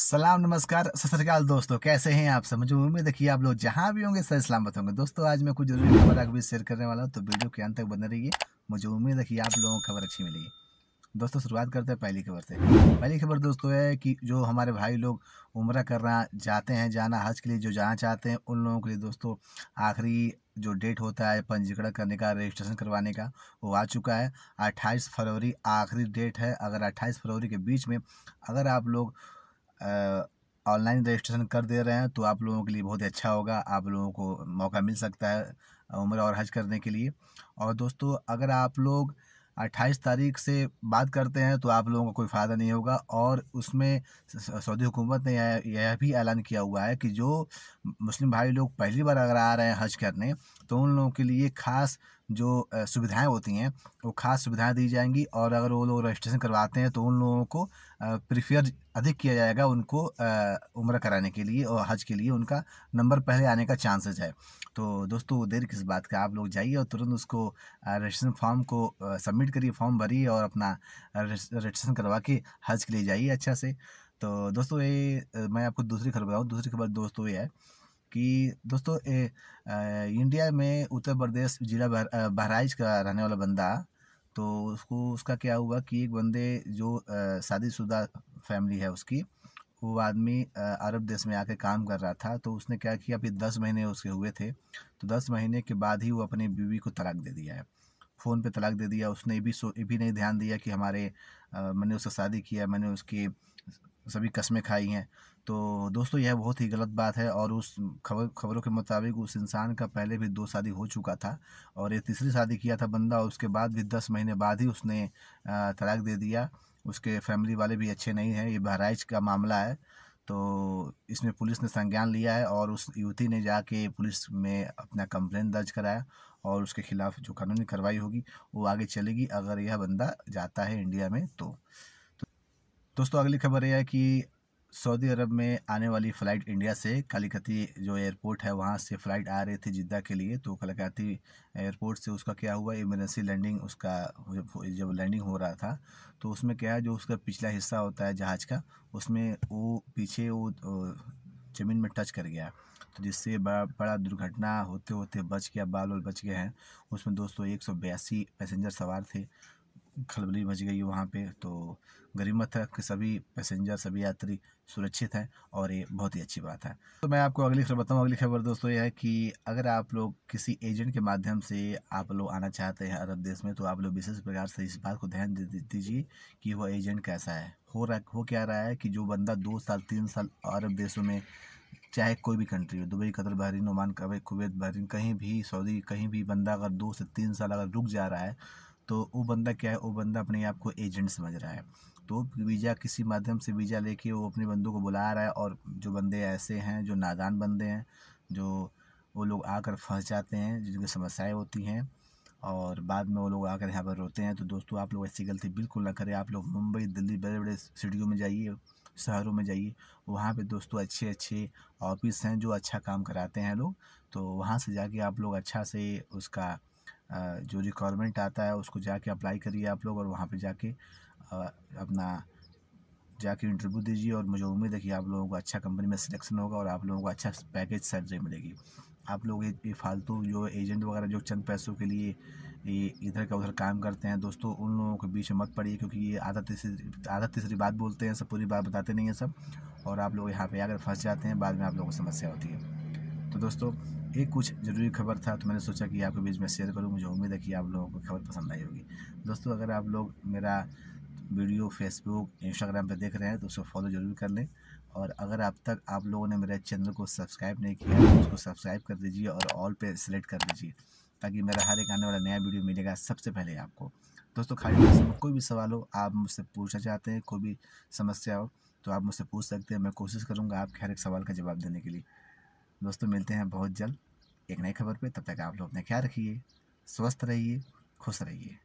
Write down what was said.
सलाम नमस्कार सतरकाल दोस्तों कैसे हैं आप सब मुझे उम्मीद कि आप लोग जहाँ भी होंगे सर सलामत होंगे दोस्तों आज मैं कुछ जरूरी खबर अगर शेयर करने वाला हूँ तो वीडियो के अंत तक बने रहिए मुझे उम्मीद है कि आप लोगों को खबर अच्छी मिलेगी दोस्तों शुरुआत करते हैं पहली खबर से पहली खबर दोस्तों है कि जो हमारे भाई लोग उम्र करना जाते हैं जाना हज के लिए जो जाना चाहते हैं उन लोगों के लिए दोस्तों आखिरी जो डेट होता है पंजीकरण करने का रजिस्ट्रेशन करवाने का वो आ चुका है अट्ठाईस फरवरी आखिरी डेट है अगर अट्ठाईस फरवरी के बीच में अगर आप लोग ऑनलाइन रजिस्ट्रेशन कर दे रहे हैं तो आप लोगों के लिए बहुत ही अच्छा होगा आप लोगों को मौका मिल सकता है उम्र और हज करने के लिए और दोस्तों अगर आप लोग 28 तारीख से बात करते हैं तो आप लोगों को कोई फ़ायदा नहीं होगा और उसमें सऊदी हुकूमत ने यह भी ऐलान किया हुआ है कि जो मुस्लिम भाई लोग पहली बार अगर आ रहे हैं हज करने तो उन लोगों के लिए ख़ास जो सुविधाएं होती हैं वो ख़ास सुविधाएं दी जाएंगी और अगर वो लोग रजिस्ट्रेशन करवाते हैं तो उन लोगों को प्रीफेयर अधिक किया जाएगा उनको उम्र कराने के लिए और हज के लिए उनका नंबर पहले आने का चांसेस है तो दोस्तों देर किस बात का आप लोग जाइए और तुरंत उसको रजिस्ट्रेशन फॉर्म को सबमिट करिए फॉर्म भरिए और अपना रजिस्ट्रेशन करवा के हज के लिए जाइए अच्छा से तो दोस्तों ये मैं आपको दूसरी खबर बताऊँ दूसरी खबर दोस्तों ये है कि दोस्तों ए, ए, इंडिया में उत्तर प्रदेश जिला बहराइच का रहने वाला बंदा तो उसको उसका क्या हुआ कि एक बंदे जो शादीशुदा फैमिली है उसकी वो आदमी अरब देश में आके काम कर रहा था तो उसने क्या किया अभी दस महीने उसके हुए थे तो दस महीने के बाद ही वो अपनी बीवी को तलाक दे दिया है फ़ोन पे तलाक दे दिया उसने भी सो ये भी नहीं ध्यान दिया कि हमारे आ, मैंने उससे शादी किया मैंने उसकी सभी कस्में खाई हैं तो दोस्तों यह बहुत ही गलत बात है और उस खबर खबरों के मुताबिक उस इंसान का पहले भी दो शादी हो चुका था और ये तीसरी शादी किया था बंदा और उसके बाद भी दस महीने बाद ही उसने तलाक दे दिया उसके फैमिली वाले भी अच्छे नहीं हैं ये बहराइच का मामला है तो इसमें पुलिस ने संज्ञान लिया है और उस युवती ने जाके पुलिस में अपना कंप्लेंट दर्ज कराया और उसके खिलाफ जो कानूनी कार्रवाई होगी वो आगे चलेगी अगर यह बंदा जाता है इंडिया में तो, तो दोस्तों अगली खबर यह है कि सऊदी अरब में आने वाली फ़्लाइट इंडिया से कलिकती जो एयरपोर्ट है वहाँ से फ़्लाइट आ रही थी जिद्दा के लिए तो कलिकती एयरपोर्ट से उसका क्या हुआ इमरजेंसी लैंडिंग उसका जब लैंडिंग हो रहा था तो उसमें क्या है जो उसका पिछला हिस्सा होता है जहाज़ का उसमें वो पीछे वो ज़मीन में टच कर गया तो जिससे बड़ा बड़ा दुर्घटना होते होते बच गया बाल बाल बच गए हैं उसमें दोस्तों एक पैसेंजर सवार थे खलबली मच गई वहाँ पे तो मत है कि सभी पैसेंजर सभी यात्री सुरक्षित हैं और ये बहुत ही अच्छी बात है तो मैं आपको अगली खबर बताऊँ अगली खबर दोस्तों यह है कि अगर आप लोग किसी एजेंट के माध्यम से आप लोग आना चाहते हैं अरब देश में तो आप लोग विशेष प्रकार से इस बात को ध्यान दीजिए कि वह एजेंट कैसा है हो रहा हो क्या रहा है कि जो बंदा दो साल तीन साल अरब देशों में चाहे कोई भी कंट्री हो Dubai Qatar Bahrain Oman Kuwait Kuwait Bahrain कहीं भी सऊदी कहीं भी बंदा अगर दो से तीन साल अगर रुक जा रहा है तो वो बंदा क्या है वो बंदा अपने आप को एजेंट समझ रहा है तो वीज़ा किसी माध्यम से वीज़ा लेके वो अपने बंदों को बुला रहा है और जो बंदे ऐसे हैं जो नादान बंदे हैं जो वो लोग आकर फंस जाते हैं जिनकी समस्याएं होती हैं और बाद में वो लोग आकर यहाँ पर रोते हैं तो दोस्तों आप लोग ऐसी गलती बिल्कुल ना करें आप लोग मुंबई दिल्ली बड़े बड़े सिटियों में जाइए शहरों में जाइए वहाँ पे दोस्तों अच्छे अच्छे ऑफिस हैं जो अच्छा काम कराते हैं लोग तो वहाँ से जाके आप लोग अच्छा से उसका जो रिक्वायरमेंट आता है उसको जाके अप्लाई करिए आप लोग और वहाँ पे जाके अपना जाके इंटरव्यू दीजिए और मुझे उम्मीद है कि आप लोगों को अच्छा कंपनी में सिलेक्शन होगा और आप लोगों को अच्छा पैकेज सैलरी मिलेगी आप लोग ये फालतू जो एजेंट वगैरह जो चंद पैसों के लिए ये इधर का उधर काम करते हैं दोस्तों उन लोगों के बीच में मत पड़िए क्योंकि ये आधा तीसरी आधा तीसरी बात बोलते हैं सब पूरी बात बताते नहीं है सब और आप लोग यहाँ पे आकर फंस जाते हैं बाद में आप लोगों को समस्या होती है तो दोस्तों एक कुछ ज़रूरी खबर था तो मैंने सोचा कि आपके बीच में शेयर करूँ मुझे उम्मीद है कि आप लोगों को खबर पसंद आई होगी दोस्तों अगर आप लोग मेरा वीडियो फेसबुक इंस्टाग्राम पर देख रहे हैं तो उसको फॉलो ज़रूर कर लें और अगर अब तक आप लोगों ने मेरे चैनल को सब्सक्राइब नहीं किया तो उसको सब्सक्राइब कर दीजिए और ऑल पे सेलेक्ट कर दीजिए ताकि मेरा हर एक आने वाला नया वीडियो मिलेगा सबसे पहले आपको दोस्तों खाली में कोई भी सवाल हो आप मुझसे पूछना चाहते हैं कोई भी समस्या हो तो आप मुझसे पूछ सकते हैं मैं कोशिश करूँगा आपके हर एक सवाल का जवाब देने के लिए दोस्तों मिलते हैं बहुत जल्द एक नई खबर पे तब तक आप लोग अपने ख्याल रखिए स्वस्थ रहिए खुश रहिए